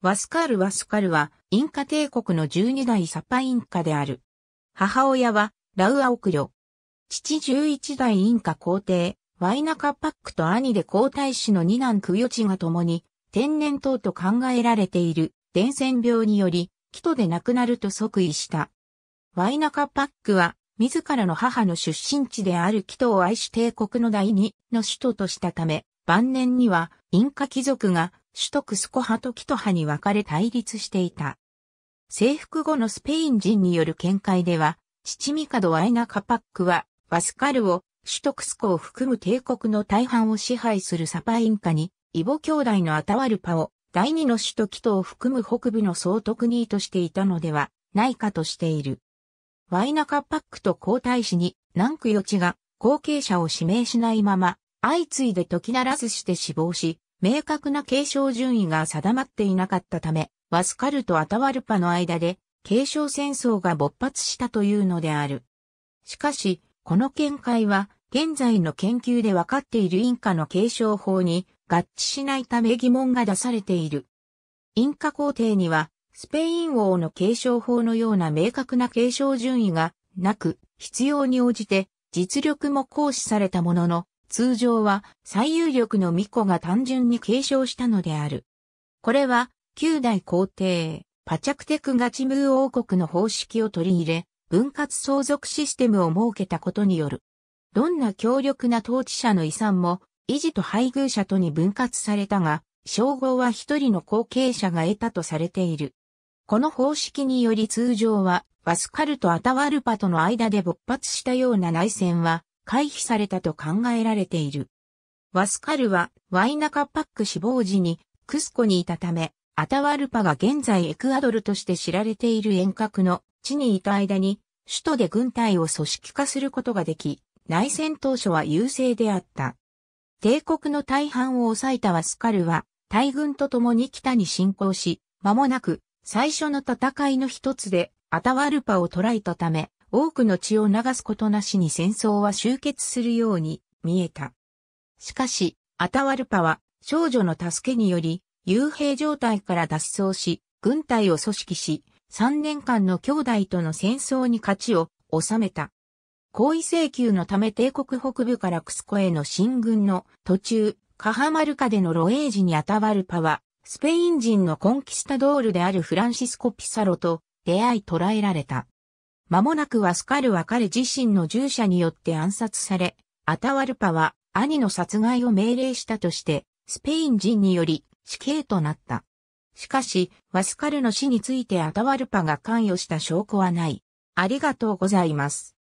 ワスカール・ワスカルは、インカ帝国の12代サパインカである。母親は、ラウアオクリョ。父11代インカ皇帝、ワイナカパックと兄で皇太子の二男クヨチが共に、天然痘と考えられている、伝染病により、キトで亡くなると即位した。ワイナカパックは、自らの母の出身地であるキトを愛し帝国の第二の首都としたため、晩年には、インカ貴族が首都クスコ派とキト派に分かれ対立していた。征服後のスペイン人による見解では、ミカド・アイナカパックは、バスカルを、首都クスコを含む帝国の大半を支配するサパインカに、イボ兄弟のアタワルパを、第二の首都キトを含む北部の総督にとしていたのではないかとしている。ワイナカパックと皇太子に、南区予知が後継者を指名しないまま、相次いで時ならずして死亡し、明確な継承順位が定まっていなかったため、ワスカルとアタワルパの間で継承戦争が勃発したというのである。しかし、この見解は、現在の研究で分かっているインカの継承法に合致しないため疑問が出されている。インカ皇帝には、スペイン王の継承法のような明確な継承順位がなく、必要に応じて実力も行使されたものの、通常は最有力の巫女が単純に継承したのである。これは、旧代皇帝、パチャクテクガチムー王国の方式を取り入れ、分割相続システムを設けたことによる。どんな強力な統治者の遺産も、維持と配偶者とに分割されたが、称号は一人の後継者が得たとされている。この方式により通常は、ワスカルとアタワルパとの間で勃発したような内戦は、回避されたと考えられている。ワスカルはワイナカパック死亡時にクスコにいたため、アタワルパが現在エクアドルとして知られている遠隔の地にいた間に、首都で軍隊を組織化することができ、内戦当初は優勢であった。帝国の大半を抑えたワスカルは、大軍と共に北に侵攻し、間もなく、最初の戦いの一つで、アタワルパを捕らえたため、多くの血を流すことなしに戦争は終結するように見えた。しかし、アタワルパは少女の助けにより、幽閉状態から脱走し、軍隊を組織し、3年間の兄弟との戦争に勝ちを収めた。行為請求のため帝国北部からクスコへの進軍の途中、カハマルカでのロエージにアタワルパは、スペイン人のコンキスタドールであるフランシスコ・ピサロと出会い捕らえられた。間もなくワスカルは彼自身の従者によって暗殺され、アタワルパは兄の殺害を命令したとして、スペイン人により死刑となった。しかし、ワスカルの死についてアタワルパが関与した証拠はない。ありがとうございます。